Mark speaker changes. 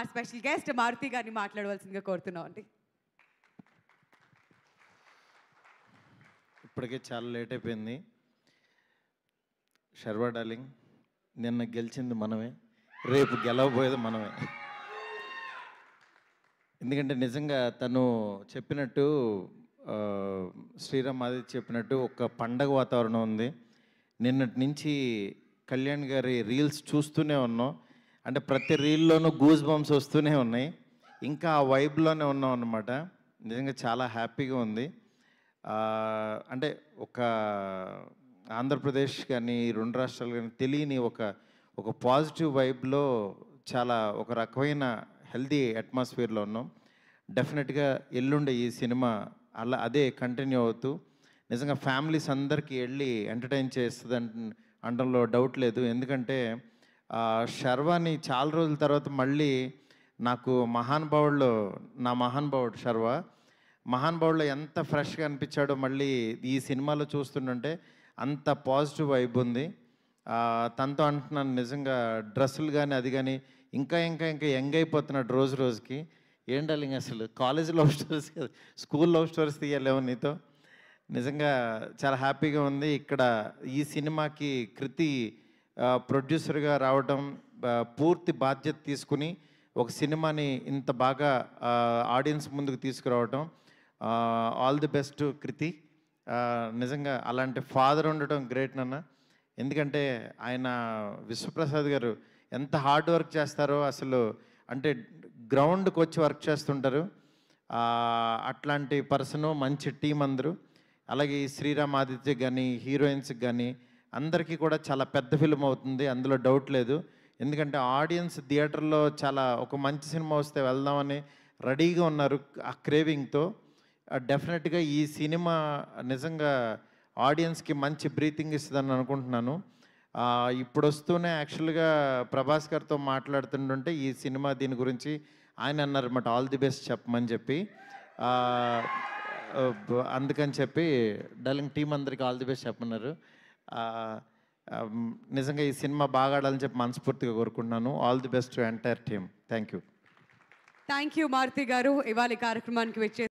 Speaker 1: ఆ special guest Maruti గారిని మాట్లాడవలసిందిగా కోరుతున్నాం అండి ఇప్పటికే చాలా లేట్ అయిపోయింది శర్వా డార్లింగ్ నిన్న గెలిచింది మనమే రేపు గెలవబోయేది మనమే ఎందుకంటే నిజంగా తను చెప్పినట్టు శ్రీరామ్ ఆదిత్య చెప్పినట్టు ఒక పండగ వాతావరణం ఉంది నిన్నటి నుంచి కళ్యాణ్ గారి రీల్స్ చూస్తూనే ఉన్నాం అంటే ప్రతి రీల్లోనూ గూజ్ బంప్స్ వస్తూనే ఉన్నాయి ఇంకా ఆ వైబ్లోనే ఉన్నాం అనమాట నిజంగా చాలా హ్యాపీగా ఉంది అంటే ఒక ఆంధ్రప్రదేశ్ కానీ రెండు రాష్ట్రాలు కానీ తెలియని ఒక ఒక పాజిటివ్ వైబ్లో చాలా ఒక రకమైన హెల్దీ అట్మాస్ఫియర్లో ఉన్నాం డెఫినెట్గా ఎల్లుండే ఈ సినిమా అలా అదే కంటిన్యూ అవుతూ నిజంగా ఫ్యామిలీస్ అందరికీ వెళ్ళి ఎంటర్టైన్ చేస్తుంది అనడంలో డౌట్ లేదు ఎందుకంటే శర్వాని చాలా రోజుల తర్వాత మళ్ళీ నాకు మహానుభావుడు నా మహానుభావుడు శర్వ మహానుభావుడు ఎంత ఫ్రెష్గా అనిపించాడో మళ్ళీ ఈ సినిమాలో చూస్తుంటే అంత పాజిటివ్ వైబ్ ఉంది తనతో అంటున్నాను నిజంగా డ్రెస్సులు కానీ అది కానీ ఇంకా ఇంకా ఇంకా యంగ్ అయిపోతున్నాడు రోజు రోజుకి ఏంటాలి అసలు college love stories school love stories తీయలేవు నీతో నిజంగా చాలా హ్యాపీగా ఉంది ఇక్కడ ఈ సినిమాకి కృతి ప్రొడ్యూసర్గా రావడం పూర్తి బాధ్యత తీసుకుని ఒక సినిమాని ఇంత బాగా ఆడియన్స్ ముందుకు తీసుకురావడం ఆల్ ది బెస్ట్ కృతి నిజంగా అలాంటి ఫాదర్ ఉండటం గ్రేట్ నాన్న ఎందుకంటే ఆయన విశ్వప్రసాద్ గారు ఎంత హార్డ్ వర్క్ చేస్తారో అసలు అంటే గ్రౌండ్కి వచ్చి వర్క్ చేస్తుంటారు అట్లాంటి పర్సను మంచి టీం అందరూ అలాగే శ్రీరామ్ ఆదిత్య కానీ హీరోయిన్స్కి కానీ అందరికీ కూడా చాలా పెద్ద ఫిలిం అవుతుంది అందులో డౌట్ లేదు ఎందుకంటే ఆడియన్స్ థియేటర్లో చాలా ఒక మంచి సినిమా వస్తే వెళ్దామని రెడీగా ఉన్నారు ఆ క్రేవింగ్తో డెఫినెట్గా ఈ సినిమా నిజంగా ఆడియన్స్కి మంచి బ్రీతింగ్ ఇస్తుందని అనుకుంటున్నాను ఇప్పుడు వస్తూనే యాక్చువల్గా ప్రభాస్ గారితో మాట్లాడుతుంటుంటే ఈ సినిమా దీని గురించి ఆయన అన్నారన్నమాట ఆల్ ది బెస్ట్ చెప్పమని చెప్పి అందుకని చెప్పి డలింగ్ టీం అందరికి ఆల్ ది బెస్ట్ చెప్పన్నారు నిజంగా ఈ సినిమా బాగా ఆడాలని చెప్పి మనస్ఫూర్తిగా కోరుకుంటున్నాను all the best to entire team thank you thank you Maruthi గారు ఇవాళ కార్యక్రమానికి వచ్చే